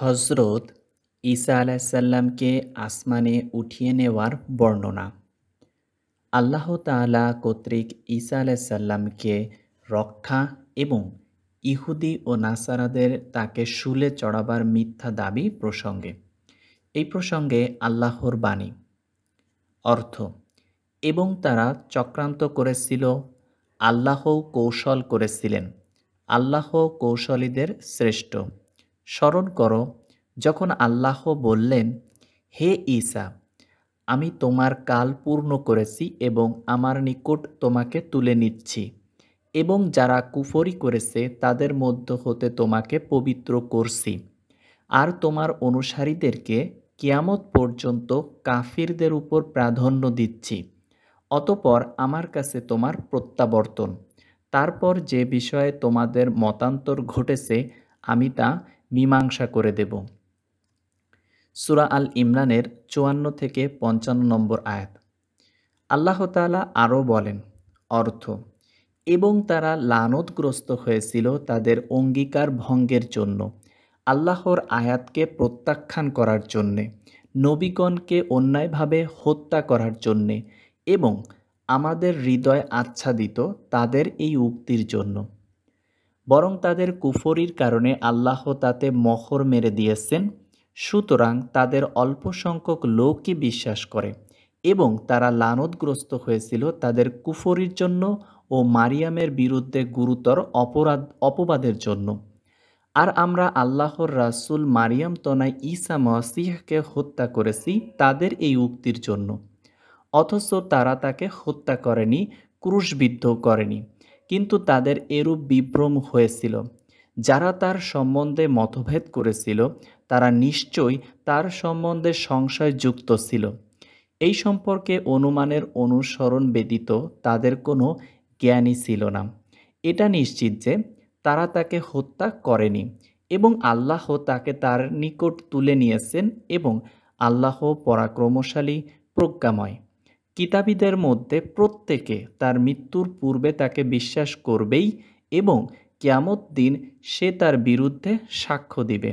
হজরত ঈসা আলাইসাল্লামকে আসমানে উঠিয়ে নেওয়ার বর্ণনা আল্লাহ তালা কর্তৃক ঈসা আলাইসাল্লামকে রক্ষা এবং ইহুদি ও নাসারাদের তাকে শুলে চড়াবার মিথ্যা দাবি প্রসঙ্গে এই প্রসঙ্গে আল্লাহর বাণী অর্থ এবং তারা চক্রান্ত করেছিল আল্লাহ কৌশল করেছিলেন আল্লাহ কৌশলীদের শ্রেষ্ঠ স্মরণ করো যখন আল্লাহ বললেন হে ঈসা আমি তোমার কাল পূর্ণ করেছি এবং আমার নিকট তোমাকে তুলে নিচ্ছি এবং যারা কুফরি করেছে তাদের মধ্য হতে তোমাকে পবিত্র করছি আর তোমার অনুসারীদেরকে কিয়ামত পর্যন্ত কাফিরদের উপর প্রাধান্য দিচ্ছি অতপর আমার কাছে তোমার প্রত্যাবর্তন তারপর যে বিষয়ে তোমাদের মতান্তর ঘটেছে আমি তা মীমাংসা করে দেব সুরা আল ইমরানের চুয়ান্ন থেকে পঞ্চান্ন নম্বর আয়াত আল্লাহ তালা আরও বলেন অর্থ এবং তারা লানতগ্রস্ত হয়েছিল তাদের অঙ্গীকার ভঙ্গের জন্য আল্লাহর আয়াতকে প্রত্যাখ্যান করার জন্যে নবীগণকে অন্যায়ভাবে হত্যা করার জন্যে এবং আমাদের হৃদয় আচ্ছাদিত তাদের এই উক্তির জন্য বরং তাদের কুফরির কারণে আল্লাহ তাতে মহর মেরে দিয়েছেন সুতরাং তাদের অল্প সংখ্যক লোকই বিশ্বাস করে এবং তারা লানতগ্রস্ত হয়েছিল তাদের কুফরির জন্য ও মারিয়ামের বিরুদ্ধে গুরুতর অপরাধ অপবাদের জন্য আর আমরা আল্লাহর রাসুল মারিয়াম তনাই ঈসা মহাসিহকে হত্যা করেছি তাদের এই উক্তির জন্য অথচ তারা তাকে হত্যা করেনি ক্রুশবিদ্ধ করেনি কিন্তু তাদের এরূপ বিভ্রম হয়েছিল যারা তার সম্বন্ধে মতভেদ করেছিল তারা নিশ্চয়ই তার সম্বন্ধে সংশয় যুক্ত ছিল এই সম্পর্কে অনুমানের অনুসরণ ব্যতীত তাদের কোনো জ্ঞানই ছিল না এটা নিশ্চিত যে তারা তাকে হত্যা করেনি এবং আল্লাহ তাকে তার নিকট তুলে নিয়েছেন এবং আল্লাহ পরাক্রমশালী প্রজ্ঞাময় কিতাবীদের মধ্যে প্রত্যেকে তার মৃত্যুর পূর্বে তাকে বিশ্বাস করবেই এবং কিয়ামত দিন সে তার বিরুদ্ধে সাক্ষ্য দিবে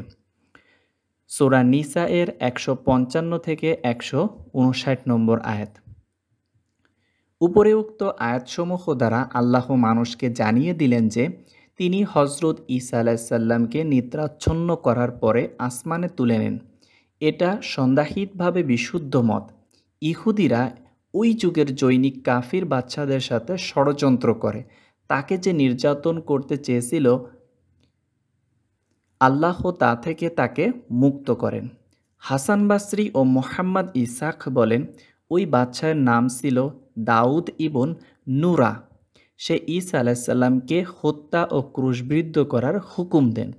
সোরা নিসা এর একশো পঞ্চান্ন থেকে একশো উনষাট নম্বর আয়াত উপরে উক্ত আয়াতসমূহ দ্বারা আল্লাহ মানুষকে জানিয়ে দিলেন যে তিনি হজরত ইসা আলাইসাল্লামকে নিদ্রাচ্ছন্ন করার পরে আসমানে তুলে নেন এটা সন্দাহিতভাবে বিশুদ্ধ মত ইহুদিরা ওই যুগের জৈনিক কাফির বাচ্চাদের সাথে ষড়যন্ত্র করে তাকে যে নির্যাতন করতে চেয়েছিল আল্লাহ তা থেকে তাকে মুক্ত করেন হাসান বাসরি ও মোহাম্মদ ইসাক বলেন ওই বাচ্চার নাম ছিল দাউদ ইবন নুরা সে ইসা আলাইসাল্লামকে হত্যা ও ক্রুশবৃদ্ধ করার হুকুম দেন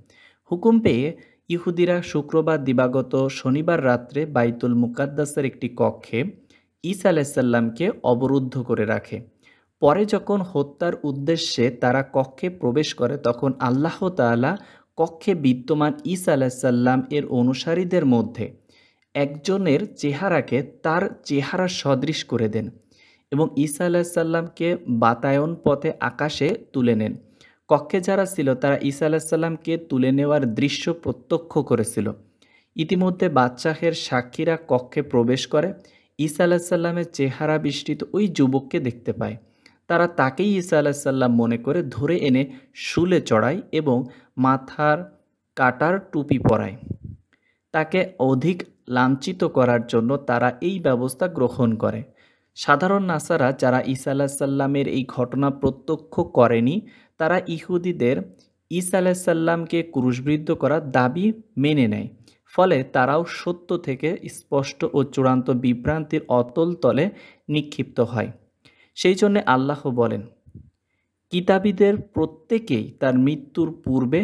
হুকুম পেয়ে ইহুদিরা শুক্রবার দিবাগত শনিবার রাত্রে বাইতুল মুকাদ্দাসের একটি কক্ষে ঈসা আলাইসাল্লামকে অবরুদ্ধ করে রাখে পরে যখন হত্যার উদ্দেশ্যে তারা কক্ষে প্রবেশ করে তখন আল্লাহ তালা কক্ষে বিদ্যমান ঈসা আলাইসাল্লাম এর অনুসারীদের মধ্যে একজনের চেহারাকে তার চেহারা সদৃশ করে দেন এবং ঈসা আলাইসাল্লামকে বাতায়ন পথে আকাশে তুলে নেন কক্ষে যারা ছিল তারা ঈসা আলাইসাল্লামকে তুলে নেওয়ার দৃশ্য প্রত্যক্ষ করেছিল ইতিমধ্যে বাদশাহের সাক্ষীরা কক্ষে প্রবেশ করে ঈসা আলাহিসাল্লামের চেহারা বিষ্টিত ওই যুবককে দেখতে পায় তারা তাকেই ঈসা আলাহিসাল্লাম মনে করে ধরে এনে শুলে চড়ায় এবং মাথার কাটার টুপি পরায় তাকে অধিক লাঞ্ছিত করার জন্য তারা এই ব্যবস্থা গ্রহণ করে সাধারণ নাসারা যারা ঈসা আলাহিসাল্লামের এই ঘটনা প্রত্যক্ষ করেনি তারা ইহুদিদের ঈসা আলাহিসাল্লামকে ক্রুশবৃদ্ধ করার দাবি মেনে নেয় ফলে তারাও সত্য থেকে স্পষ্ট ও চূড়ান্ত বিভ্রান্তির অতল তলে নিক্ষিপ্ত হয় সেই জন্যে আল্লাহ বলেন কিতাবীদের প্রত্যেকেই তার মৃত্যুর পূর্বে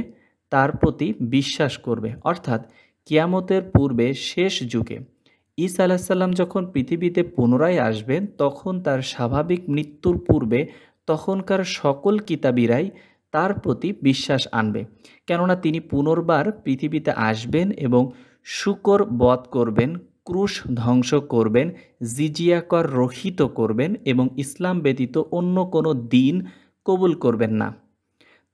তার প্রতি বিশ্বাস করবে অর্থাৎ কিয়ামতের পূর্বে শেষ যুগে ইসা আলাহিসাল্লাম যখন পৃথিবীতে পুনরায় আসবেন তখন তার স্বাভাবিক মৃত্যুর পূর্বে তখনকার সকল কিতাবিরাই তার প্রতি বিশ্বাস আনবে কেননা তিনি পুনর্বার পৃথিবীতে আসবেন এবং শুকর বধ করবেন ক্রুশ ধ্বংস করবেন জিজিয়াকর রহিত করবেন এবং ইসলাম ব্যতীত অন্য কোনো দিন কবুল করবেন না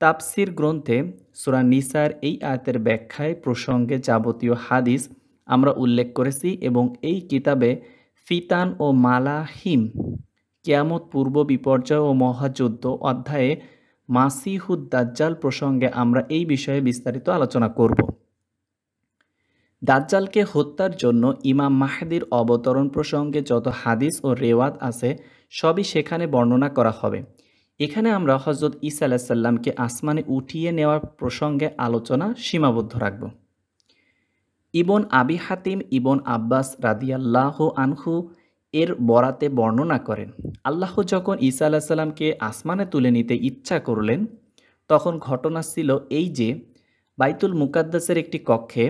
তাপসির গ্রন্থে সুরা নিসার এই আয়তের ব্যাখ্যায় প্রসঙ্গে যাবতীয় হাদিস আমরা উল্লেখ করেছি এবং এই কিতাবে ফিতান ও মালাহিম কেয়ামত পূর্ব বিপর্যয় ও মহাযুদ্ধ অধ্যায়ে মাসিহুদ দাজ্জাল প্রসঙ্গে আমরা এই বিষয়ে বিস্তারিত আলোচনা করব দাজ্জালকে হত্যার জন্য ইমাম মাহাদির অবতরণ প্রসঙ্গে যত হাদিস ও রেওয়াত আছে সবই সেখানে বর্ণনা করা হবে এখানে আমরা হজরত ইসা আলাহিসাল্লামকে আসমানে উঠিয়ে নেওয়ার প্রসঙ্গে আলোচনা সীমাবদ্ধ রাখব ইবন আবি হাতিম ইবন আব্বাস রাদিয়াল্লাহ আনহু এর বরাতে বর্ণনা করেন আল্লাহ যখন ঈসা আল্লাহ সাল্লামকে আসমানে তুলে নিতে ইচ্ছা করলেন তখন ঘটনা ছিল এই যে বাইতুল মুকাদ্দাসের একটি কক্ষে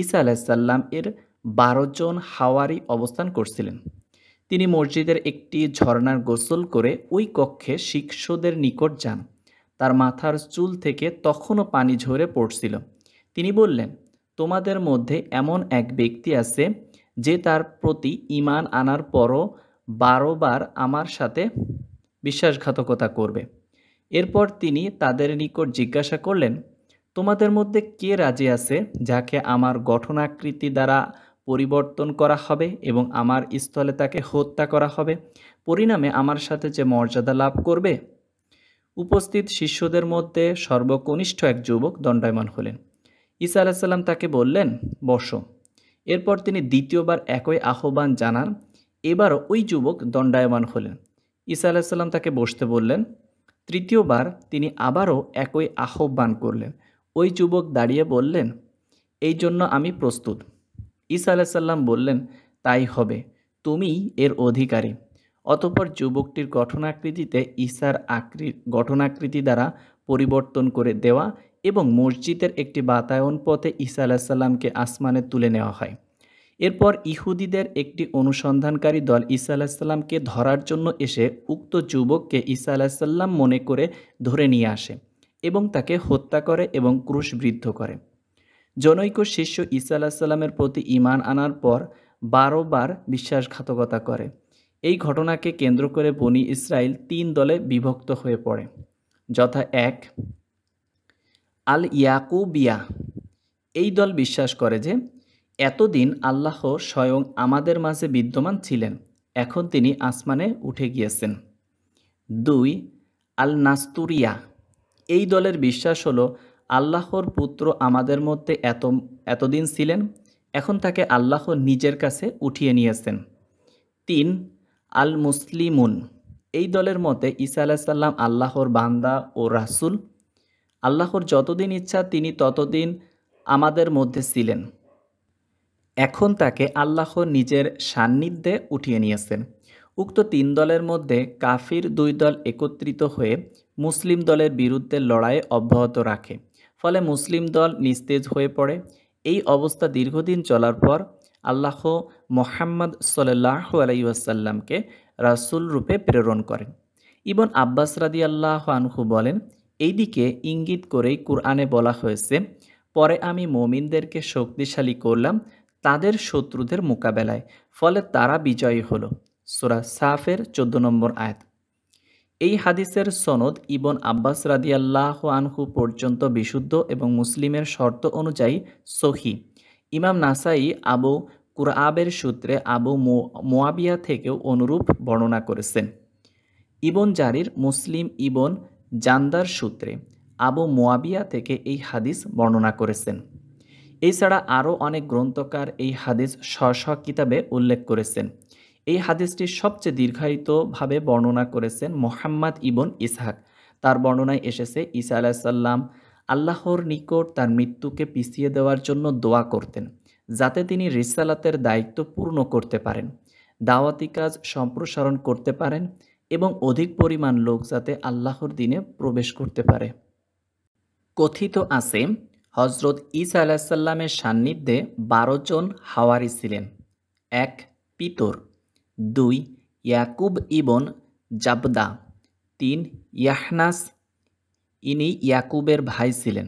ঈসা আলাহিসাল্লাম এর বারো জন হাওয়ারি অবস্থান করছিলেন তিনি মসজিদের একটি ঝর্নার গোসল করে ওই কক্ষে শিক্ষদের নিকট যান তার মাথার চুল থেকে তখনও পানি ঝরে পড়ছিল তিনি বললেন তোমাদের মধ্যে এমন এক ব্যক্তি আছে যে তার প্রতি ইমান আনার পরও বারোবার আমার সাথে বিশ্বাসঘাতকতা করবে এরপর তিনি তাদের নিকট জিজ্ঞাসা করলেন তোমাদের মধ্যে কে রাজি আছে যাকে আমার গঠনাকৃতি দ্বারা পরিবর্তন করা হবে এবং আমার স্থলে তাকে হত্যা করা হবে পরিণামে আমার সাথে যে মর্যাদা লাভ করবে উপস্থিত শিষ্যদের মধ্যে সর্বকনিষ্ঠ এক যুবক দণ্ডায়মান হলেন ঈসা আলাহিসাল্লাম তাকে বললেন বসো এরপর তিনি দ্বিতীয়বার একই আহ্বান জানান এবারও ওই যুবক দণ্ডায়মান হলেন ঈসা আলাইসাল্লাম তাকে বসতে বললেন তৃতীয়বার তিনি আবারও একই আহ্বান করলেন ওই যুবক দাঁড়িয়ে বললেন এই জন্য আমি প্রস্তুত ঈসা আলাইসাল্লাম বললেন তাই হবে তুমি এর অধিকারী অতপর যুবকটির গঠনাকৃতিতে ঈসার আকৃ গঠনাকৃতি দ্বারা পরিবর্তন করে দেওয়া এবং মসজিদের একটি বাতায়ন পথে ইসা আলাহিসাল্লামকে আসমানে তুলে নেওয়া হয় এরপর ইহুদিদের একটি অনুসন্ধানকারী দল ঈসা আলাহিসাল্লামকে ধরার জন্য এসে উক্ত যুবককে ঈসা আলাহিসাল্লাম মনে করে ধরে নিয়ে আসে এবং তাকে হত্যা করে এবং ক্রুশবৃদ্ধ করে জনৈক শিষ্য ঈসা আলাহিসাল্লামের প্রতি ইমান আনার পর বারোবার বিশ্বাসঘাতকতা করে এই ঘটনাকে কেন্দ্র করে বনি ইসরায়েল তিন দলে বিভক্ত হয়ে পড়ে যথা এক আল ইয়াকুবিয়া এই দল বিশ্বাস করে যে এতদিন আল্লাহ স্বয়ং আমাদের মাঝে বিদ্যমান ছিলেন এখন তিনি আসমানে উঠে গিয়েছেন দুই আল নাস্তুরিয়া এই দলের বিশ্বাস হলো আল্লাহর পুত্র আমাদের মধ্যে এত এতদিন ছিলেন এখন তাকে আল্লাহ নিজের কাছে উঠিয়ে নিয়েছেন তিন আল মুসলিমুন এই দলের মতে ঈসা আলাহিসাল্লাম আল্লাহর বান্দা ও রাসুল আল্লাহর যতদিন ইচ্ছা তিনি ততদিন আমাদের মধ্যে ছিলেন এখন তাকে আল্লাহ নিজের সান্নিধ্যে উঠিয়ে নিয়েছেন উক্ত তিন দলের মধ্যে কাফির দুই দল একত্রিত হয়ে মুসলিম দলের বিরুদ্ধে লড়াই অব্যাহত রাখে ফলে মুসলিম দল নিস্তেজ হয়ে পড়ে এই অবস্থা দীর্ঘদিন চলার পর আল্লাহ মোহাম্মদ সোল্লাহ আলাইসাল্লামকে রাসুল রূপে প্রেরণ করেন ইবন আব্বাস রাদি আল্লাহ আনহু বলেন এই দিকে ইঙ্গিত করেই কোরআনে বলা হয়েছে পরে আমি মমিনদেরকে শক্তিশালী করলাম তাদের শত্রুদের মোকাবেলায় ফলে তারা বিজয়ী হল সুরা সাফের চোদ্দ নম্বর আয়াত এই হাদিসের সনদ ইবন আব্বাস রাদিয়াল্লাহ আনহু পর্যন্ত বিশুদ্ধ এবং মুসলিমের শর্ত অনুযায়ী সহি ইমাম নাসাই আবু কুরআবের সূত্রে আবু মোয়াবিয়া থেকেও অনুরূপ বর্ণনা করেছেন ইবন জারির মুসলিম ইবন জান্দার সূত্রে আবু মোয়াবিয়া থেকে এই হাদিস বর্ণনা করেছেন এছাড়া আরও অনেক গ্রন্থকার এই হাদিস স্ব কিতাবে উল্লেখ করেছেন এই হাদিসটি সবচেয়ে দীর্ঘায়িতভাবে বর্ণনা করেছেন মোহাম্মদ ইবন ইসহাক তার বর্ণনায় এসেছে ঈসা আলাহিসাল্লাম আল্লাহর নিকট তার মৃত্যুকে পিছিয়ে দেওয়ার জন্য দোয়া করতেন যাতে তিনি রিসালাতের দায়িত্ব পূর্ণ করতে পারেন দাওয়াতি কাজ সম্প্রসারণ করতে পারেন এবং অধিক পরিমাণ লোক যাতে আল্লাহর দিনে প্রবেশ করতে পারে কথিত আছে হজরত ইসা আলাহিসাল্লামের সান্নিধ্যে বারো জন হাওয়ারি ছিলেন এক পিতর দুই ইয়াকুব ইবন জাবদা তিন ইয়াহনাস ইনি ইয়াকুবের ভাই ছিলেন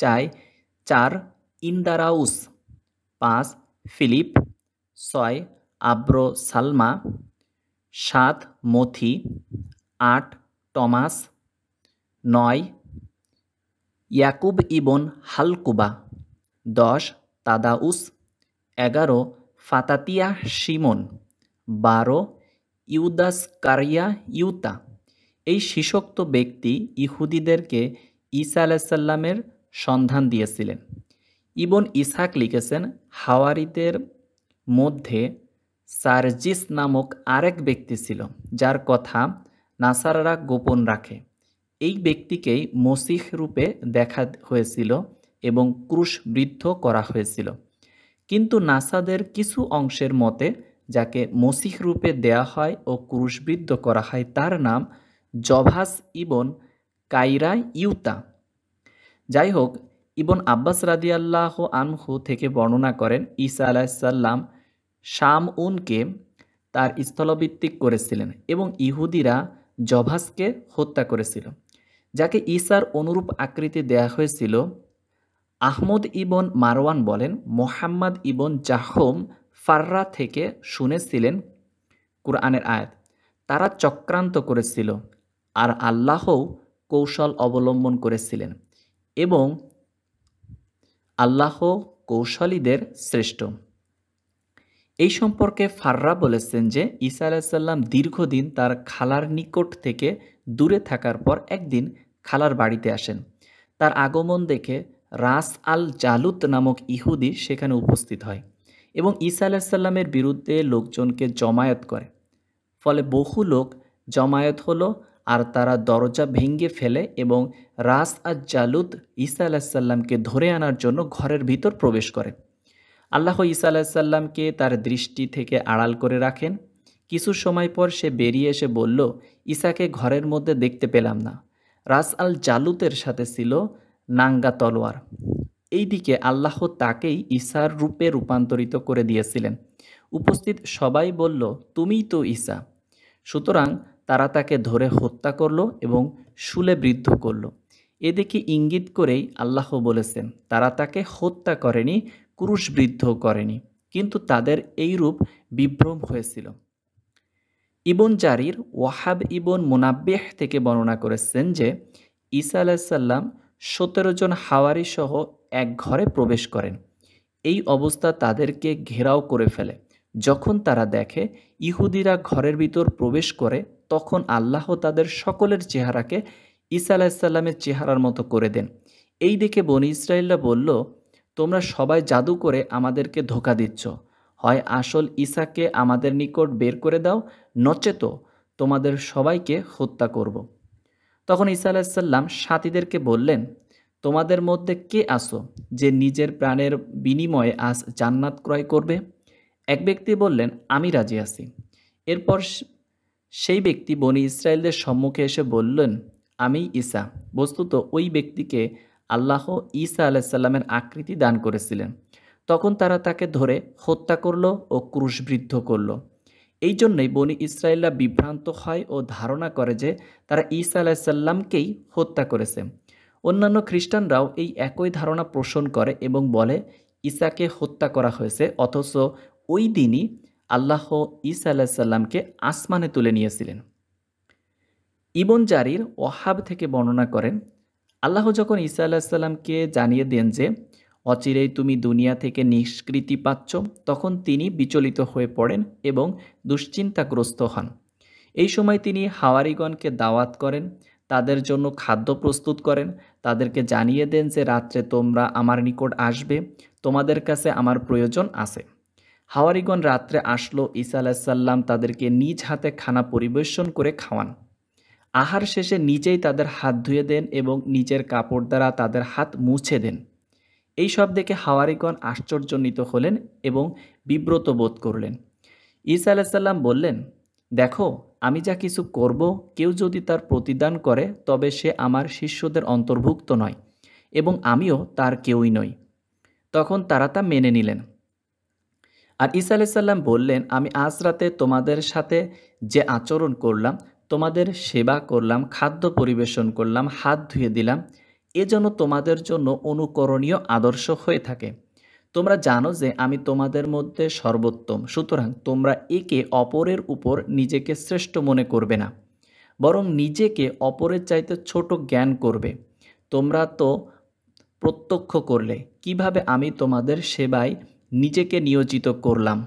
চাই চার ইন্দারাউস পাঁচ ফিলিপ ছয় আব্রো সালমা সাত মথি আট টমাস নয় ইয়াকুব ইবন হালকুবা দশ তাদাউস এগারো ফাতাতিয়া শিমন বারো ইউদাস কারিয়া ইউতা এই শিশোক্ত ব্যক্তি ইহুদিদেরকে ঈসা আলাইসাল্লামের সন্ধান দিয়েছিলেন ইবন ইসাক লিখেছেন হাওয়ারিদের মধ্যে সার্জিস নামক আরেক ব্যক্তি ছিল যার কথা নাসাররা গোপন রাখে এই ব্যক্তিকেই মসিহ রূপে দেখা হয়েছিল এবং ক্রুশবৃদ্ধ করা হয়েছিল কিন্তু নাসাদের কিছু অংশের মতে যাকে মসিহ রূপে দেয়া হয় ও ক্রুশবৃদ্ধ করা হয় তার নাম জভাস ইবন কাইরা ইউতা যাই হোক ইবন আব্বাস রাদিয়াল্লাহ আনহু থেকে বর্ণনা করেন ঈসা আলাহিসাল্লাম শামউনকে তার স্থলভিত্তিক করেছিলেন এবং ইহুদিরা জভাসকে হত্যা করেছিল যাকে ইসার অনুরূপ আকৃতি দেয়া হয়েছিল আহমদ ইবন মারওয়ান বলেন মোহাম্মদ ইবন জাহম ফাররা থেকে শুনেছিলেন কুরআনের আয়াত তারা চক্রান্ত করেছিল আর আল্লাহও কৌশল অবলম্বন করেছিলেন এবং আল্লাহ কৌশলীদের শ্রেষ্ঠ এই সম্পর্কে ফাররা বলেছেন যে ঈসা আলাইসাল্লাম দীর্ঘদিন তার খালার নিকট থেকে দূরে থাকার পর একদিন খালার বাড়িতে আসেন তার আগমন দেখে রাস আল জালুত নামক ইহুদি সেখানে উপস্থিত হয় এবং ঈসা আলাইসাল্লামের বিরুদ্ধে লোকজনকে জমায়েত করে ফলে বহু লোক জমায়েত হলো আর তারা দরজা ভেঙে ফেলে এবং রাস আজ জালুদ ঈসা আলাহিসাল্লামকে ধরে আনার জন্য ঘরের ভিতর প্রবেশ করে আল্লাহ ইসা আলাহিসাল্লামকে তার দৃষ্টি থেকে আড়াল করে রাখেন কিছু সময় পর সে বেরিয়ে এসে বলল ইসাকে ঘরের মধ্যে দেখতে পেলাম না রাস আল জালুতের সাথে ছিল নাঙ্গা তলোয়ার এইদিকে আল্লাহ তাকেই ইসার রূপে রূপান্তরিত করে দিয়েছিলেন উপস্থিত সবাই বলল তুমিই তো ইসা সুতরাং তারা তাকে ধরে হত্যা করল এবং শুলে বৃদ্ধ করল এদিকে ইঙ্গিত করেই আল্লাহ বলেছেন তারা তাকে হত্যা করেনি ক্রুশবৃদ্ধ করেনি কিন্তু তাদের এই রূপ বিভ্রম হয়েছিল ইবন জারির ওয়াহাব ইবন মোনাব্বেহ থেকে বর্ণনা করেছেন যে ঈসা আলাইসাল্লাম সতেরো জন হাওয়ারি সহ এক ঘরে প্রবেশ করেন এই অবস্থা তাদেরকে ঘেরাও করে ফেলে যখন তারা দেখে ইহুদিরা ঘরের ভিতর প্রবেশ করে তখন আল্লাহ তাদের সকলের চেহারাকে ঈসা আলাহিসাল্লামের চেহারার মতো করে দেন এই দেখে বনি ইসরায়েলরা বলল তোমরা সবাই জাদু করে আমাদেরকে ধোকা দিচ্ছ হয় আসল ঈশাকে আমাদের নিকট বের করে দাও নচেত তোমাদের সবাইকে হত্যা করব। তখন ঈসা আলাহিসাল্লাম সাথীদেরকে বললেন তোমাদের মধ্যে কে আসো যে নিজের প্রাণের বিনিময়ে আজ জান্নাত ক্রয় করবে এক ব্যক্তি বললেন আমি রাজি আছি এরপর সেই ব্যক্তি বনি ইসরায়েলদের সম্মুখে এসে বললেন আমি ঈসা বস্তুত ওই ব্যক্তিকে আল্লাহ ঈসা আলাইসাল্লামের আকৃতি দান করেছিলেন তখন তারা তাকে ধরে হত্যা করল ও ক্রুশবৃদ্ধ করল এই জন্যই বনি ইসরায়েলরা বিভ্রান্ত হয় ও ধারণা করে যে তারা ঈসা আলাইসাল্লামকেই হত্যা করেছে অন্যান্য খ্রিস্টানরাও এই একই ধারণা পোষণ করে এবং বলে ঈসাকে হত্যা করা হয়েছে অথচ ওই দিনই আল্লাহ ঈসা আলাইসাল্লামকে আসমানে তুলে নিয়েছিলেন ইবন জারির ওহাব থেকে বর্ণনা করেন আল্লাহ যখন ঈসা আলাহিসাল্লামকে জানিয়ে দেন যে অচিরেই তুমি দুনিয়া থেকে নিষ্কৃতি পাচ্ছ তখন তিনি বিচলিত হয়ে পড়েন এবং দুশ্চিন্তাগ্রস্ত হন এই সময় তিনি হাওয়ারিগণকে দাওয়াত করেন তাদের জন্য খাদ্য প্রস্তুত করেন তাদেরকে জানিয়ে দেন যে রাত্রে তোমরা আমার নিকট আসবে তোমাদের কাছে আমার প্রয়োজন আছে হাওয়ারিগণ রাত্রে আসলো ঈসা সাল্লাম তাদেরকে নিজ হাতে খানা পরিবেশন করে খাওয়ান আহার শেষে নিচেই তাদের হাত ধুয়ে দেন এবং নিচের কাপড় দ্বারা তাদের হাত মুছে দেন এই সব দেখে হাওয়ারিগণ আশ্চর্যজনিত হলেন এবং বিব্রত বোধ করলেন ইসা আলাইসাল্লাম বললেন দেখো আমি যা কিছু করব কেউ যদি তার প্রতিদান করে তবে সে আমার শিষ্যদের অন্তর্ভুক্ত নয় এবং আমিও তার কেউই নই তখন তারা তা মেনে নিলেন আর ইসা আলাইসাল্লাম বললেন আমি আজ রাতে তোমাদের সাথে যে আচরণ করলাম তোমাদের সেবা করলাম খাদ্য পরিবেশন করলাম হাত ধুয়ে দিলাম এ যেন তোমাদের জন্য অনুকরণীয় আদর্শ হয়ে থাকে তোমরা জানো যে আমি তোমাদের মধ্যে সর্বোত্তম সুতরাং তোমরা একে অপরের উপর নিজেকে শ্রেষ্ঠ মনে করবে না বরং নিজেকে অপরের চাইতে ছোট জ্ঞান করবে তোমরা তো প্রত্যক্ষ করলে কিভাবে আমি তোমাদের সেবায় নিজেকে নিয়োজিত করলাম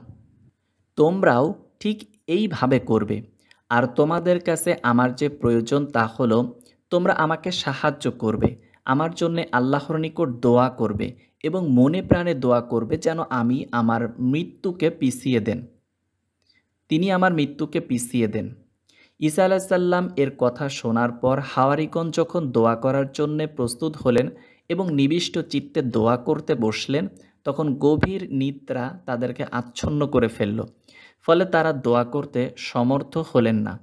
তোমরাও ঠিক এইভাবে করবে আর তোমাদের কাছে আমার যে প্রয়োজন তা হলো তোমরা আমাকে সাহায্য করবে আমার জন্য আল্লাহর নিকট দোয়া করবে এবং মনে প্রাণে দোয়া করবে যেন আমি আমার মৃত্যুকে পিছিয়ে দেন তিনি আমার মৃত্যুকে পিছিয়ে দেন ঈসা আলাহিসাল্লাম এর কথা শোনার পর হাওয়ারিগঞ্জ যখন দোয়া করার জন্য প্রস্তুত হলেন এবং নিবিষ্ট চিত্তে দোয়া করতে বসলেন তখন গভীর নিদ্রা তাদেরকে আচ্ছন্ন করে ফেলল ফলে তারা দোয়া করতে সমর্থ হলেন না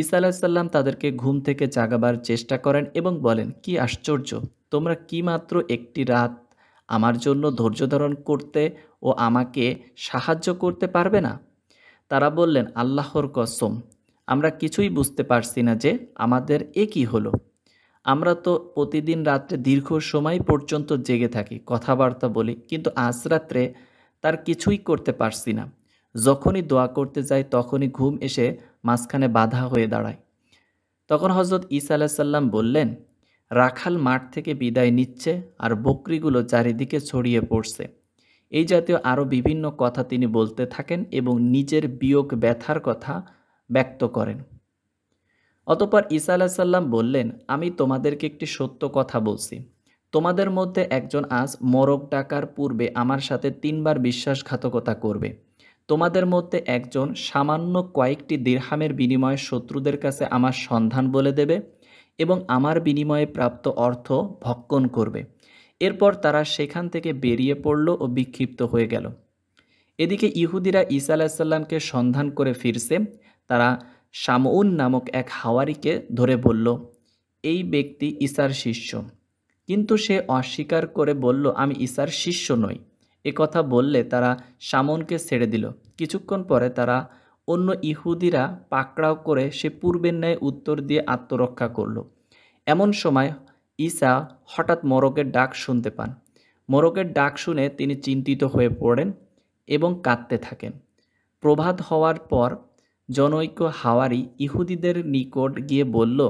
ঈসা আলাহিসাল্লাম তাদেরকে ঘুম থেকে জাগাবার চেষ্টা করেন এবং বলেন কি আশ্চর্য তোমরা কি মাত্র একটি রাত আমার জন্য ধৈর্য ধারণ করতে ও আমাকে সাহায্য করতে পারবে না তারা বললেন আল্লাহর কসম আমরা কিছুই বুঝতে পারছি না যে আমাদের এ কী হলো আমরা তো প্রতিদিন রাত্রে দীর্ঘ সময় পর্যন্ত জেগে থাকি কথাবার্তা বলি কিন্তু আজ রাত্রে তার কিছুই করতে পারছি না যখনই দোয়া করতে যায় তখনই ঘুম এসে মাঝখানে বাধা হয়ে দাঁড়ায় তখন হজরত ইসা আলাহিসাল্লাম বললেন রাখাল মাঠ থেকে বিদায় নিচ্ছে আর বকরিগুলো চারিদিকে ছড়িয়ে পড়ছে এই জাতীয় আরও বিভিন্ন কথা তিনি বলতে থাকেন এবং নিজের বিয়োগ ব্যথার কথা ব্যক্ত করেন অতপর ঈসা আলাহ সাল্লাম বললেন আমি তোমাদেরকে একটি সত্য কথা বলছি তোমাদের মধ্যে একজন আজ মরক ডাকার পূর্বে আমার সাথে তিনবার বিশ্বাসঘাতকতা করবে তোমাদের মধ্যে একজন সামান্য কয়েকটি দীর্হামের বিনিময়ে শত্রুদের কাছে আমার সন্ধান বলে দেবে এবং আমার বিনিময়ে প্রাপ্ত অর্থ ভক্ষণ করবে এরপর তারা সেখান থেকে বেরিয়ে পড়ল ও বিক্ষিপ্ত হয়ে গেল এদিকে ইহুদিরা ঈসা আলাহিসাল্লামকে সন্ধান করে ফিরছে তারা সামউন নামক এক হাওয়ারিকে ধরে বলল এই ব্যক্তি ইসার শিষ্য কিন্তু সে অস্বীকার করে বলল আমি ইসার শিষ্য নই এ কথা বললে তারা সামনকে ছেড়ে দিল কিছুক্ষণ পরে তারা অন্য ইহুদিরা পাকড়াও করে সে পূর্বের ন্যায় উত্তর দিয়ে আত্মরক্ষা করল এমন সময় ঈশা হঠাৎ মরকের ডাক শুনতে পান মরকের ডাক শুনে তিনি চিন্তিত হয়ে পড়েন এবং কাঁদতে থাকেন প্রভাত হওয়ার পর জনৈক্য হাওয়ারি ইহুদিদের নিকট গিয়ে বলল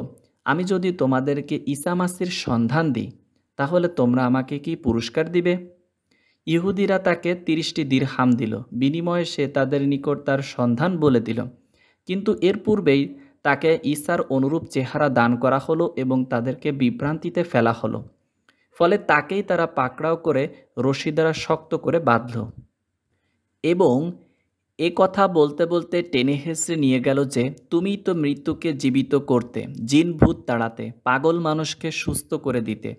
আমি যদি তোমাদেরকে ইসামাসির সন্ধান দিই তাহলে তোমরা আমাকে কি পুরস্কার দিবে ইহুদিরা তাকে তিরিশটি দীর্হাম দিল বিনিময়ে সে তাদের নিকট তার সন্ধান বলে দিল কিন্তু এর পূর্বেই তাকে ঈশার অনুরূপ চেহারা দান করা হলো এবং তাদেরকে বিভ্রান্তিতে ফেলা হলো ফলে তাকেই তারা পাকড়াও করে রশি দ্বারা শক্ত করে বাঁধল এবং এ কথা বলতে বলতে টেনে হেসড়ে নিয়ে গেল যে তুমি তো মৃত্যুকে জীবিত করতে জিন ভূত তাড়াতে পাগল মানুষকে সুস্থ করে দিতে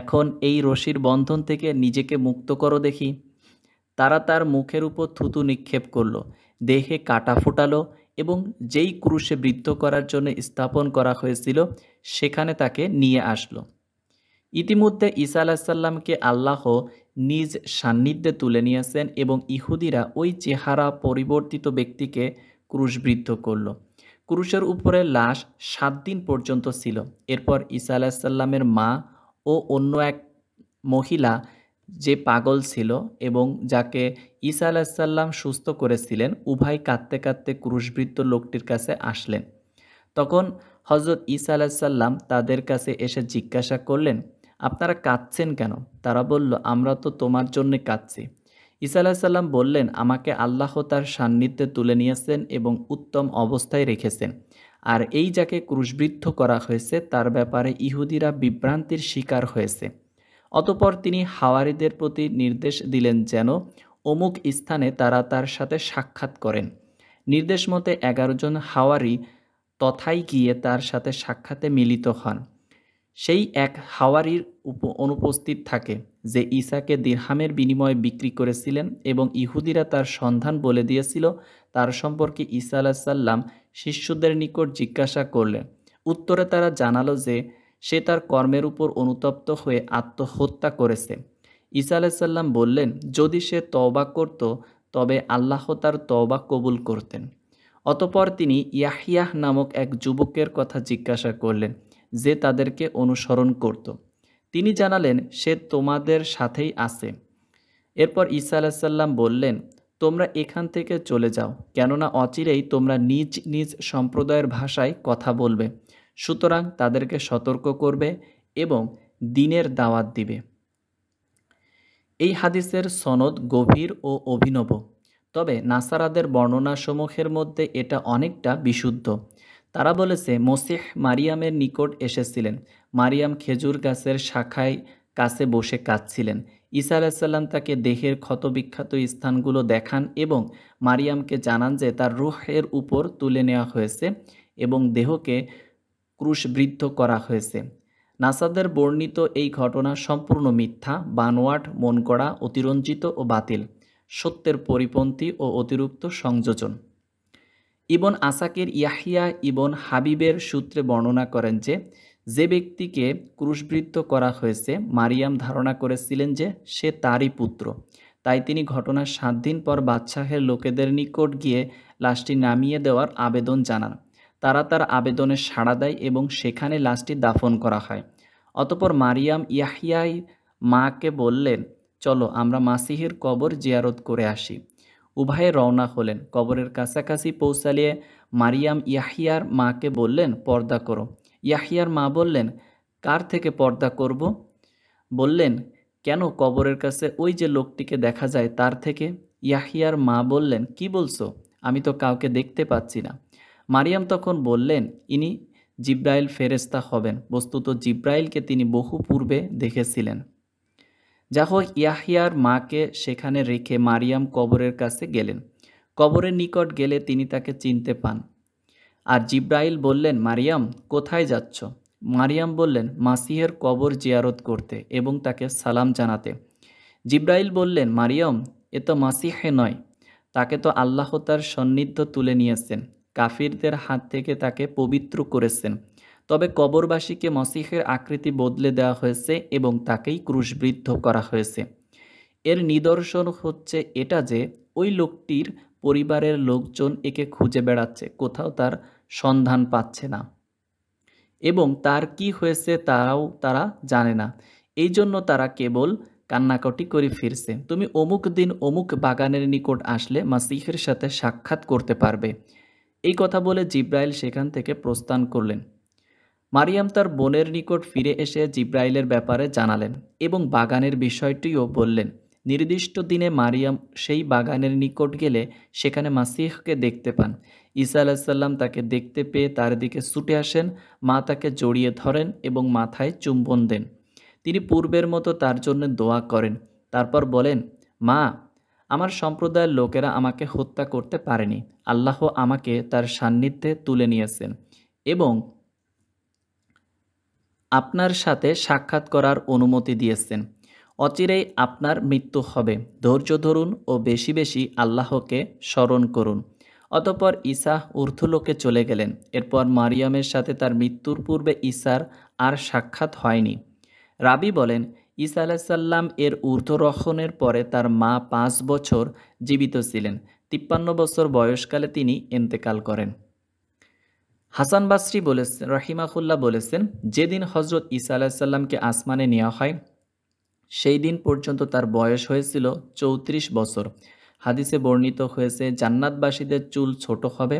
এখন এই রশির বন্ধন থেকে নিজেকে মুক্ত করো দেখি তারা তার মুখের উপর থুতু নিক্ষেপ করল দেহে কাটা ফোটালো এবং যেই ক্রুশে বৃদ্ধ করার জন্য স্থাপন করা হয়েছিল সেখানে তাকে নিয়ে আসলো ইতিমধ্যে ঈসা আলাহিসাল্লামকে আল্লাহ নিজ সান্নিধ্যে তুলে নিয়েছেন এবং ইহুদিরা ওই চেহারা পরিবর্তিত ব্যক্তিকে ক্রুশবৃদ্ধ করল ক্রুশের উপরে লাশ সাত দিন পর্যন্ত ছিল এরপর ঈসা আলাহিসাল্লামের মা ও অন্য এক মহিলা যে পাগল ছিল এবং যাকে ঈসা আলাহিসাল্লাম সুস্থ করেছিলেন উভয় কাঁদতে কাঁদতে ক্রুশবৃত্ত লোকটির কাছে আসলেন তখন হজরত ঈসা আলাহিসাল্লাম তাদের কাছে এসে জিজ্ঞাসা করলেন আপনারা কাঁদছেন কেন তারা বলল আমরা তো তোমার জন্যে কাঁদছি ঈসা আলাহিসাল্লাম বললেন আমাকে আল্লাহ তার সান্নিধ্যে তুলে নিয়েছেন এবং উত্তম অবস্থায় রেখেছেন আর এই যাকে ক্রুশবৃদ্ধ করা হয়েছে তার ব্যাপারে ইহুদিরা বিভ্রান্তির শিকার হয়েছে অতপর তিনি হাওয়ারিদের প্রতি নির্দেশ দিলেন যেন অমুক স্থানে তারা তার সাথে সাক্ষাৎ করেন নির্দেশ মতে এগারো জন হাওয়ারি তথাই গিয়ে তার সাথে সাক্ষাতে মিলিত হন সেই এক হাওয়ারির উপ অনুপস্থিত থাকে যে ঈশাকে দিরহামের বিনিময়ে বিক্রি করেছিলেন এবং ইহুদিরা তার সন্ধান বলে দিয়েছিল তার সম্পর্কে ঈসা সাল্লাম শিষ্যদের নিকট জিজ্ঞাসা করলেন উত্তরে তারা জানালো যে সে তার কর্মের উপর অনুতপ্ত হয়ে আত্মহত্যা করেছে ঈসা আলাইসাল্লাম বললেন যদি সে তওবা করত তবে আল্লাহ তার তওবা কবুল করতেন অতপর তিনি ইয়াহিয়াহ নামক এক যুবকের কথা জিজ্ঞাসা করলেন যে তাদেরকে অনুসরণ করত তিনি জানালেন সে তোমাদের সাথেই আছে এরপর ঈসা সাল্লাম বললেন তোমরা এখান থেকে চলে যাও কেননা অচিরেই তোমরা নিজ নিজ সম্প্রদায়ের ভাষায় কথা বলবে সুতরাং তাদেরকে সতর্ক করবে এবং দিনের দাওয়াত দিবে এই হাদিসের সনদ গভীর ও অভিনব তবে নাসারাদের বর্ণনাসমূহের মধ্যে এটা অনেকটা বিশুদ্ধ তারা বলেছে মসিহ মারিয়ামের নিকট এসেছিলেন মারিয়াম খেজুর গাছের শাখায় কাছে বসে কাঁদছিলেন ঈসা আলাহিসাল্লাম তাকে দেহের ক্ষতবিখ্যাত স্থানগুলো দেখান এবং মারিয়ামকে জানান যে তার রুহের উপর তুলে নেওয়া হয়েছে এবং দেহকে ক্রুশবৃদ্ধ করা হয়েছে নাসাদের বর্ণিত এই ঘটনা সম্পূর্ণ মিথ্যা বানোয়াট মনকড়া অতিরঞ্জিত ও বাতিল সত্যের পরিপন্থী ও অতিরিক্ত সংযোজন ইবন আসাকের ইয়াহিয়া ইবন হাবিবের সূত্রে বর্ণনা করেন যে যে ব্যক্তিকে ক্রুশবৃত্ত করা হয়েছে মারিয়াম ধারণা করেছিলেন যে সে তারই পুত্র তাই তিনি ঘটনার সাত দিন পর বাদশাহের লোকেদের নিকট গিয়ে লাশটি নামিয়ে দেওয়ার আবেদন জানান তারা তার আবেদনে সাড়া দেয় এবং সেখানে লাশটি দাফন করা হয় অতপর মারিয়াম ইয়াহিয়াই মাকে বললেন চলো আমরা মাসিহের কবর জিয়ারত করে আসি উভয়ে রওনা হলেন কবরের কাছাকাছি পৌঁছালিয়ে মারিয়াম ইয়াহিয়ার মাকে বললেন পর্দা করো ইয়াহিয়ার মা বললেন কার থেকে পর্দা করব বললেন কেন কবরের কাছে ওই যে লোকটিকে দেখা যায় তার থেকে ইয়াহিয়ার মা বললেন কি বলছো আমি তো কাউকে দেখতে পাচ্ছি না মারিয়াম তখন বললেন ইনি জিব্রাইল ফেরেস্তা হবেন বস্তুত জিব্রাইলকে তিনি বহু পূর্বে দেখেছিলেন যা হোক ইয়াহিয়ার মাকে সেখানে রেখে মারিয়াম কবরের কাছে গেলেন কবরের নিকট গেলে তিনি তাকে চিনতে পান আর জিব্রাইল বললেন মারিয়াম কোথায় যাচ্ছ মারিয়াম বললেন মাসিহের কবর জিয়ারত করতে এবং তাকে সালাম জানাতে জিব্রাইল বললেন মারিয়াম এ তো মাসিহে নয় তাকে তো আল্লাহ তার সান্নিধ্য তুলে নিয়েছেন কাফিরদের হাত থেকে তাকে পবিত্র করেছেন তবে কবরবাসীকে মসিহের আকৃতি বদলে দেওয়া হয়েছে এবং তাকেই ক্রুশবৃদ্ধ করা হয়েছে এর নিদর্শন হচ্ছে এটা যে ওই লোকটির পরিবারের লোকজন একে খুঁজে বেড়াচ্ছে কোথাও তার সন্ধান পাচ্ছে না এবং তার কি হয়েছে তারাও তারা জানে না এই জন্য তারা কেবল কান্নাকাটি করে ফিরছে তুমি অমুক দিন অমুক বাগানের নিকট আসলে মাসিহের সাথে সাক্ষাৎ করতে পারবে এই কথা বলে জিব্রাইল সেখান থেকে প্রস্থান করলেন মারিয়াম তার বোনের নিকট ফিরে এসে জিব্রাইলের ব্যাপারে জানালেন এবং বাগানের বিষয়টিও বললেন নির্দিষ্ট দিনে মারিয়াম সেই বাগানের নিকট গেলে সেখানে মাসিহকে দেখতে পান ঈসা আলাহিসাল্লাম তাকে দেখতে পেয়ে তার দিকে ছুটে আসেন মা তাকে জড়িয়ে ধরেন এবং মাথায় চুম্বন দেন তিনি পূর্বের মতো তার জন্য দোয়া করেন তারপর বলেন মা আমার সম্প্রদায়ের লোকেরা আমাকে হত্যা করতে পারেনি আল্লাহ আমাকে তার সান্নিধ্যে তুলে নিয়েছেন এবং আপনার সাথে সাক্ষাৎ করার অনুমতি দিয়েছেন অচিরেই আপনার মৃত্যু হবে ধৈর্য ধরুন ও বেশি বেশি আল্লাহকে স্মরণ করুন অতপর ঈসা ঊর্ধ্বলোকে চলে গেলেন এরপর মারিয়ামের সাথে তার মৃত্যুর পূর্বে ঈসার আর সাক্ষাৎ হয়নি রাবি বলেন ঈসা আলাহিসাল্লাম এর ঊর্ধ্বরক্ষণের পরে তার মা পাঁচ বছর জীবিত ছিলেন তিপ্পান্ন বছর বয়সকালে তিনি এন্তেকাল করেন হাসান বাসরি বলেছেন রহিমাকুল্লাহ বলেছেন যেদিন হজরত ঈসা আলাহিসাল্লামকে আসমানে নেওয়া হয় সেই দিন পর্যন্ত তার বয়স হয়েছিল চৌত্রিশ বছর হাদিসে বর্ণিত হয়েছে জান্নাতবাসীদের চুল ছোট হবে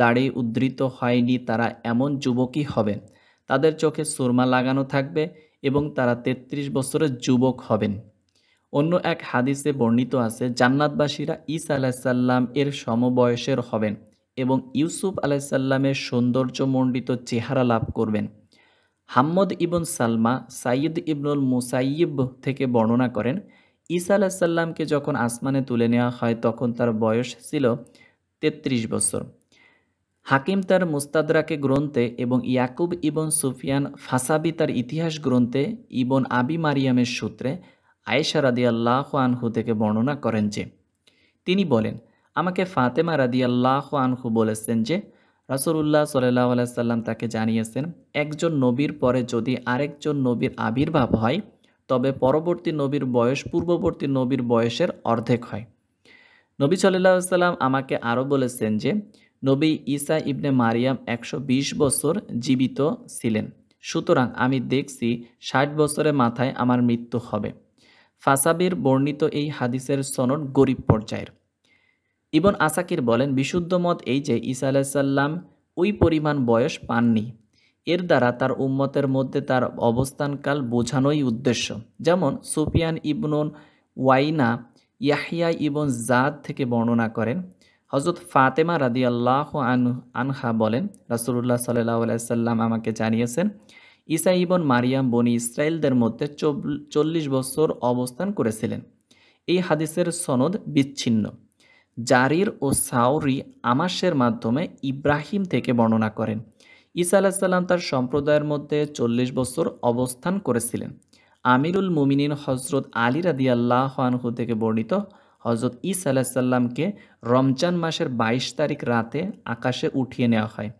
দাড়ি উদ্ধৃত হয়নি তারা এমন যুবকই হবে তাদের চোখে সুরমা লাগানো থাকবে এবং তারা ৩৩ বছরের যুবক হবেন অন্য এক হাদিসে বর্ণিত আছে জান্নাতবাসীরা ইসা আলাইসাল্লাম এর সমবয়সের হবেন এবং ইউসুফ আলাইসাল্লামের সৌন্দর্যমণ্ডিত চেহারা লাভ করবেন হাম্মদ ইবন সালমা সাইদ ইবনুল মুসাইব থেকে বর্ণনা করেন ঈসা আলাহিসাল্লামকে যখন আসমানে তুলে নেওয়া হয় তখন তার বয়স ছিল ৩৩ বছর হাকিম তার মুস্তাদরাকে গ্রন্থে এবং ইয়াকুব ইবন সুফিয়ান ফাসাবি তার ইতিহাস গ্রন্থে ইবন আবি মারিয়ামের সূত্রে আয়েশা রাদি আল্লাহ আনহু থেকে বর্ণনা করেন যে তিনি বলেন আমাকে ফাতেমা রাদি আল্লাহ আনহু বলেছেন যে রাসুল্লাহ সাল্লাহ আলাইসাল্লাম তাকে জানিয়েছেন একজন নবীর পরে যদি আরেকজন নবীর আবির্ভাব হয় তবে পরবর্তী নবীর বয়স পূর্ববর্তী নবীর বয়সের অর্ধেক হয় নবী সাল্লাহ সাল্লাম আমাকে আরও বলেছেন যে নবী ঈসা ইবনে মারিয়াম একশো বছর জীবিত ছিলেন সুতরাং আমি দেখছি ষাট বছরের মাথায় আমার মৃত্যু হবে ফাসাবির বর্ণিত এই হাদিসের সনদ গরিব পর্যায়ের ইবন আসাকির বলেন বিশুদ্ধ মত এই যে আলাহ আলাহিসাল্লাম ওই পরিমাণ বয়স পাননি এর দ্বারা তার উম্মতের মধ্যে তার অবস্থানকাল বোঝানোই উদ্দেশ্য যেমন সুফিয়ান ইবনুন ওয়াইনা ইয়াহিয়া ইবন জাদ থেকে বর্ণনা করেন হজরত ফাতেমা রাদি আল্লাহ আনহা বলেন রাসুল্লাহ সাল্লাহ সাল্লাম আমাকে জানিয়েছেন ইসা ইবন মারিয়াম বনি ইসরায়েলদের মধ্যে চল্লিশ বছর অবস্থান করেছিলেন এই হাদিসের সনদ বিচ্ছিন্ন জারির ও সাউরি আমাসের মাধ্যমে ইব্রাহিম থেকে বর্ণনা করেন ইসা আলাহিসাল্লাম তার সম্প্রদায়ের মধ্যে চল্লিশ বছর অবস্থান করেছিলেন আমিরুল মুমিনিন হজরত আলী রাদি আল্লাহানহু আনহু থেকে বর্ণিত হজরত ইসা আলাহিসাল্লামকে রমজান মাসের ২২ তারিখ রাতে আকাশে উঠিয়ে নেওয়া হয়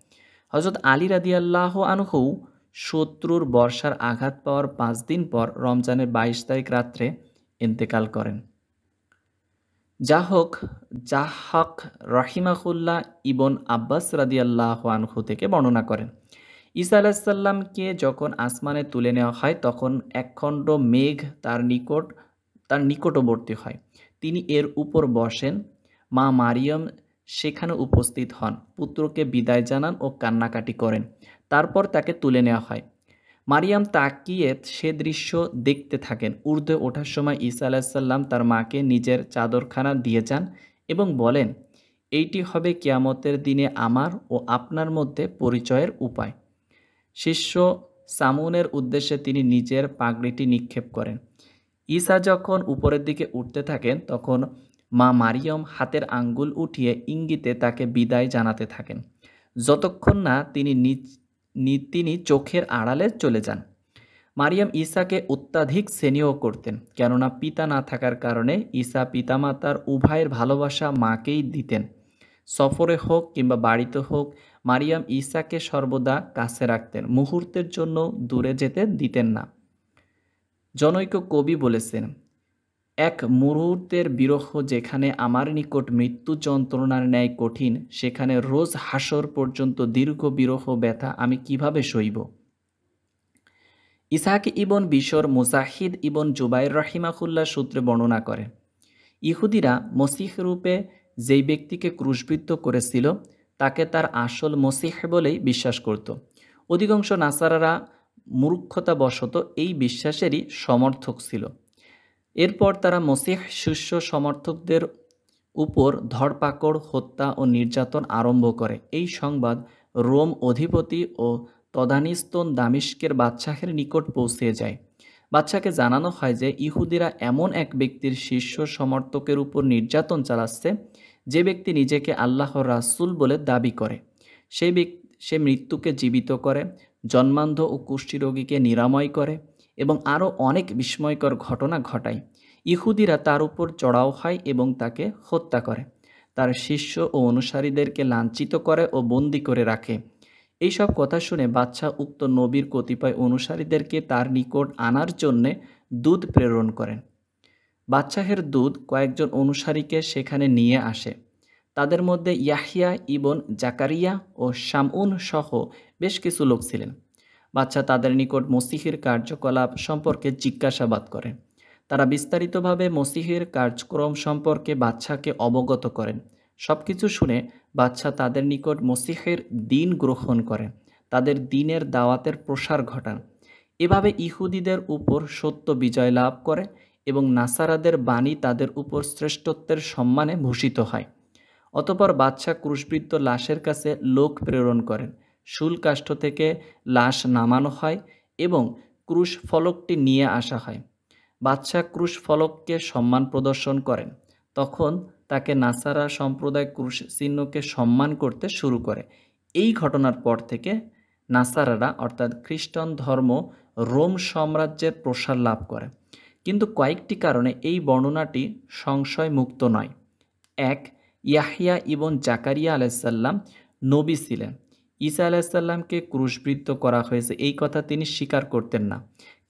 হজরত আলী রাদি আল্লাহ আনহু শত্রুর বর্ষার আঘাত পাওয়ার পাঁচ দিন পর রমজানের ২২ তারিখ রাত্রে ইন্তেকাল করেন যা যাহক জাহাক রাহিমাহুল্লাহ ইবন আব্বাস রাদিয়াল্লাহ আনহু থেকে বর্ণনা করেন ঈসা আলাহিসাল্লামকে যখন আসমানে তুলে নেওয়া হয় তখন একখণ্ড মেঘ তার নিকট তার নিকটবর্তী হয় তিনি এর উপর বসেন মা মারিয়াম সেখানে উপস্থিত হন পুত্রকে বিদায় জানান ও কান্নাকাটি করেন তারপর তাকে তুলে নেওয়া হয় মারিয়াম তাকিয়ে সে দৃশ্য দেখতে থাকেন উর্দে ওঠার সময় ঈসা আলাহিসাল্লাম তার মাকে নিজের চাদরখানা দিয়ে যান এবং বলেন এইটি হবে কিয়ামতের দিনে আমার ও আপনার মধ্যে পরিচয়ের উপায় শিষ্য সামুনের উদ্দেশ্যে তিনি নিজের পাগড়িটি নিক্ষেপ করেন ঈসা যখন উপরের দিকে উঠতে থাকেন তখন মা মারিয়ম হাতের আঙ্গুল উঠিয়ে ইঙ্গিতে তাকে বিদায় জানাতে থাকেন যতক্ষণ না তিনি তিনি চোখের আড়ালে চলে যান মারিয়াম ঈসাকে অত্যাধিক শ্রেণীয় করতেন কেননা পিতা না থাকার কারণে ঈসা পিতামাতার উভয়ের ভালোবাসা মাকেই দিতেন সফরে হোক কিংবা বাড়িতে হোক মারিয়াম ঈসাকে সর্বদা কাছে রাখতেন মুহূর্তের জন্য দূরে যেতে দিতেন না জনৈক কবি বলেছেন এক মুহূর্তের বিরহ যেখানে আমার নিকট মৃত্যু যন্ত্রণার ন্যায় কঠিন সেখানে রোজ হাসর পর্যন্ত দীর্ঘ বিরহ ব্যথা আমি কিভাবে সইব ইসাহাক ইবন বিশর মুজাহিদ ইবন জুবাইর রাহিমাকুল্লাহ সূত্রে বর্ণনা করে ইহুদিরা মসিহ রূপে যেই ব্যক্তিকে ক্রুশবিদ্ধ করেছিল তাকে তার আসল মসিহ বলেই বিশ্বাস করত অধিকাংশ নাসারারা মূর্খতাবশত এই বিশ্বাসেরই সমর্থক ছিল এরপর তারা মসিহ শিষ্য সমর্থকদের উপর ধরপাকড় হত্যা ও নির্যাতন আরম্ভ করে এই সংবাদ রোম অধিপতি ও তদানিস্তন দামিস্কের বাদশাহের নিকট পৌঁছে যায় বাদশাকে জানানো হয় যে ইহুদিরা এমন এক ব্যক্তির শিষ্য সমর্থকের উপর নির্যাতন চালাচ্ছে যে ব্যক্তি নিজেকে আল্লাহ রাসুল বলে দাবি করে সেই ব্যক্তি সে মৃত্যুকে জীবিত করে জন্মান্ধ ও কুষ্ঠিরোগীকে নিরাময় করে এবং আরও অনেক বিস্ময়কর ঘটনা ঘটায় ইহুদিরা তার উপর চড়াও হয় এবং তাকে হত্যা করে তার শিষ্য ও অনুসারীদেরকে লাঞ্ছিত করে ও বন্দি করে রাখে এইসব কথা শুনে বাচ্চা উক্ত নবীর কতিপয় অনুসারীদেরকে তার নিকট আনার জন্যে দুধ প্রেরণ করেন বাচ্চাহের দুধ কয়েকজন অনুসারীকে সেখানে নিয়ে আসে তাদের মধ্যে ইয়াহিয়া ইবন জাকারিয়া ও শামউন সহ বেশ কিছু লোক ছিলেন বাচ্চা তাদের নিকট মসিহির কার্যকলাপ সম্পর্কে জিজ্ঞাসাবাদ করে তারা বিস্তারিতভাবে মসিহির কার্যক্রম সম্পর্কে বাচ্চাকে অবগত করেন সব কিছু শুনে বাচ্চা তাদের নিকট মসিহের দিন গ্রহণ করে তাদের দিনের দাওয়াতের প্রসার ঘটান এভাবে ইহুদিদের উপর সত্য বিজয় লাভ করে এবং নাসারাদের বাণী তাদের উপর শ্রেষ্ঠত্বের সম্মানে ভূষিত হয় অতপর বাচ্চা ক্রুশবৃদ্ধ লাশের কাছে লোক প্রেরণ করেন শুলকাষ্ঠ থেকে লাশ নামানো হয় এবং ক্রুশ ফলকটি নিয়ে আসা হয় বাদশাহ ক্রুশ ফলককে সম্মান প্রদর্শন করেন তখন তাকে নাসারা সম্প্রদায় ক্রুশ চিহ্নকে সম্মান করতে শুরু করে এই ঘটনার পর থেকে নাসারারা অর্থাৎ খ্রিস্টান ধর্ম রোম সাম্রাজ্যের প্রসার লাভ করে কিন্তু কয়েকটি কারণে এই বর্ণনাটি সংশয় মুক্ত নয় এক ইয়াহিয়া ইবন জাকারিয়া আলাইসাল্লাম নবী ছিলেন ঈসা আলাহিসাল্লামকে ক্রুশবৃত্ত করা হয়েছে এই কথা তিনি স্বীকার করতেন না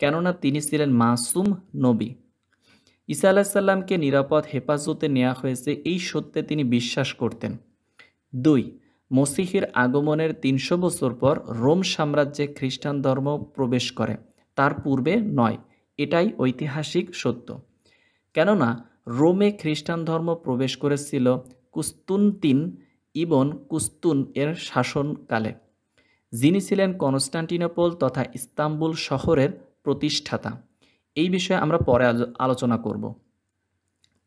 কেননা তিনি ছিলেন মাসুম নবী ঈসা আলাহিসাল্লামকে নিরাপদ হেফাজতে নেওয়া হয়েছে এই সত্যে তিনি বিশ্বাস করতেন দুই মসিহির আগমনের তিনশো বছর পর রোম সাম্রাজ্যে খ্রিস্টান ধর্ম প্রবেশ করে তার পূর্বে নয় এটাই ঐতিহাসিক সত্য কেননা রোমে খ্রিস্টান ধর্ম প্রবেশ করেছিল কুস্তুন্তিন ইবন কুস্তুন এর শাসনকালে যিনি ছিলেন কনস্টান্টিনোপল তথা ইস্তাম্বুল শহরের প্রতিষ্ঠাতা এই বিষয়ে আমরা পরে আলোচনা করব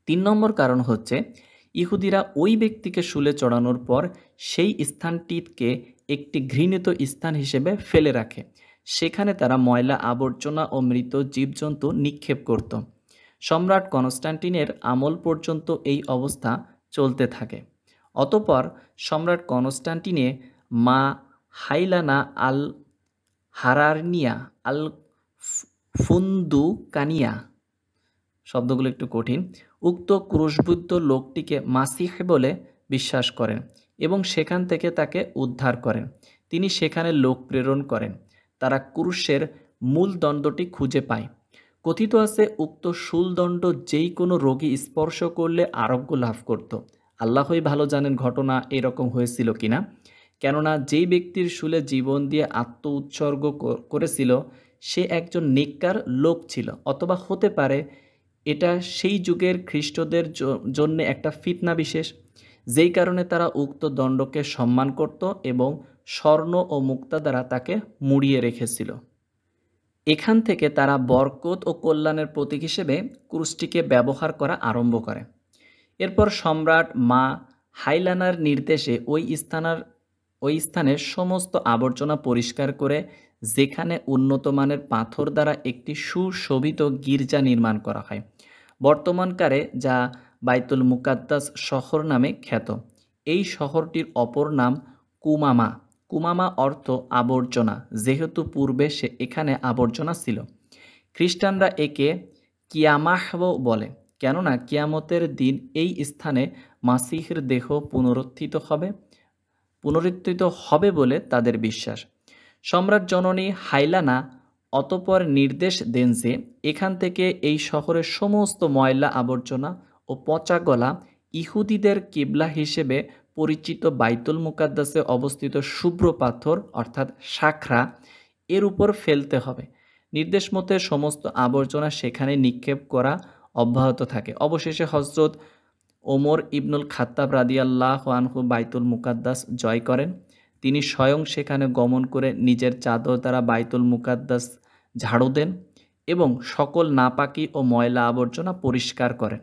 তিন নম্বর কারণ হচ্ছে ইহুদিরা ওই ব্যক্তিকে শুলে চড়ানোর পর সেই স্থানটিকে একটি ঘৃণিত স্থান হিসেবে ফেলে রাখে সেখানে তারা ময়লা আবর্জনা ও মৃত জীবজন্তু নিক্ষেপ করত সম্রাট কনস্টান্টিনের আমল পর্যন্ত এই অবস্থা চলতে থাকে অতপর সম্রাট কনস্টান্টিনে মা হাইলানা আল হারারনিয়া আল ফুন্দুকানিয়া শব্দগুলো একটু কঠিন উক্ত ক্রুশবুদ্ধ লোকটিকে মাসিখ বলে বিশ্বাস করেন এবং সেখান থেকে তাকে উদ্ধার করেন তিনি সেখানে লোক প্রেরণ করেন তারা ক্রুশের মূল দণ্ডটি খুঁজে পায় কথিত আছে উক্ত শুলদণ্ড যেই কোনো রোগী স্পর্শ করলে আরোগ্য লাভ করত আল্লাহই ভালো জানেন ঘটনা এরকম হয়েছিল কিনা কেননা যেই ব্যক্তির শুলে জীবন দিয়ে আত্ম উৎসর্গ করেছিল সে একজন নিকার লোক ছিল অথবা হতে পারে এটা সেই যুগের খ্রিস্টদের জন্য একটা ফিতনা বিশেষ যেই কারণে তারা উক্ত দণ্ডকে সম্মান করত এবং স্বর্ণ ও মুক্তা দ্বারা তাকে মুড়িয়ে রেখেছিল এখান থেকে তারা বরকত ও কল্যাণের প্রতীক হিসেবে ক্রুশটিকে ব্যবহার করা আরম্ভ করে এরপর সম্রাট মা হাইলানার নির্দেশে ওই স্থানার ওই স্থানের সমস্ত আবর্জনা পরিষ্কার করে যেখানে উন্নত মানের পাথর দ্বারা একটি সুশোভিত গির্জা নির্মাণ করা হয় বর্তমানকারে যা বাইতুল মুকাদ্দাস শহর নামে খ্যাত এই শহরটির অপর নাম কুমামা কুমামা অর্থ আবর্জনা যেহেতু পূর্বে সে এখানে আবর্জনা ছিল খ্রিস্টানরা একে কিয়ামাহ বলে কেননা কিয়ামতের দিন এই স্থানে মাসিহের দেহ পুনরুত্থিত হবে পুনরুত্থিত হবে বলে তাদের বিশ্বাস সম্রাট জননী হাইলানা অতপর নির্দেশ দেন যে এখান থেকে এই শহরের সমস্ত ময়লা আবর্জনা ও পচা গলা ইহুদিদের কিবলা হিসেবে পরিচিত বাইতুল মুকাদ্দাসে অবস্থিত শুভ্র পাথর অর্থাৎ শাখরা এর উপর ফেলতে হবে নির্দেশ মতে সমস্ত আবর্জনা সেখানে নিক্ষেপ করা অব্যাহত থাকে অবশেষে হজরত ওমর ইবনুল খাত্তাব রাদিয়াল্লাহ আনহু বাইতুল মুকাদ্দাস জয় করেন তিনি স্বয়ং সেখানে গমন করে নিজের চাদর দ্বারা বাইতুল মুকাদ্দাস ঝাড়ু দেন এবং সকল নাপাকি ও ময়লা আবর্জনা পরিষ্কার করেন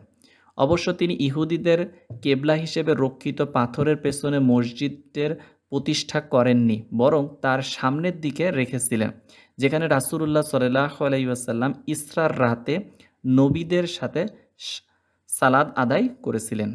অবশ্য তিনি ইহুদিদের কেবলা হিসেবে রক্ষিত পাথরের পেছনে মসজিদের প্রতিষ্ঠা করেননি বরং তার সামনের দিকে রেখেছিলেন যেখানে রাসুল্লাহ সাল্লাহ আলাইসাল্লাম ইসরার রাতে নবীদের সাথে সালাদ আদায় করেছিলেন